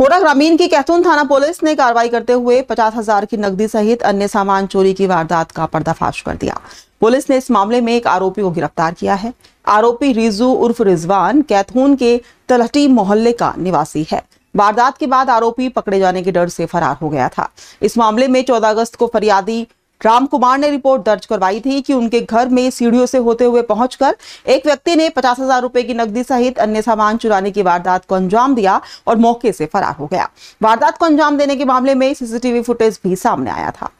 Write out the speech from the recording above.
कोटा ग्रामीण की कैथून थाना पुलिस ने कार्रवाई करते हुए पचास हजार की नकदी सहित अन्य सामान चोरी की वारदात का पर्दाफाश कर दिया पुलिस ने इस मामले में एक आरोपी को गिरफ्तार किया है आरोपी रिजू उर्फ रिजवान कैथून के तलहटी मोहल्ले का निवासी है वारदात के बाद आरोपी पकड़े जाने के डर से फरार हो गया था इस मामले में चौदह अगस्त को फरियादी राम कुमार ने रिपोर्ट दर्ज करवाई थी कि उनके घर में सीढ़ियों से होते हुए पहुंचकर एक व्यक्ति ने पचास हजार रूपए की नकदी सहित अन्य सामान चुराने की वारदात को अंजाम दिया और मौके से फरार हो गया वारदात को अंजाम देने के मामले में सीसीटीवी फुटेज भी सामने आया था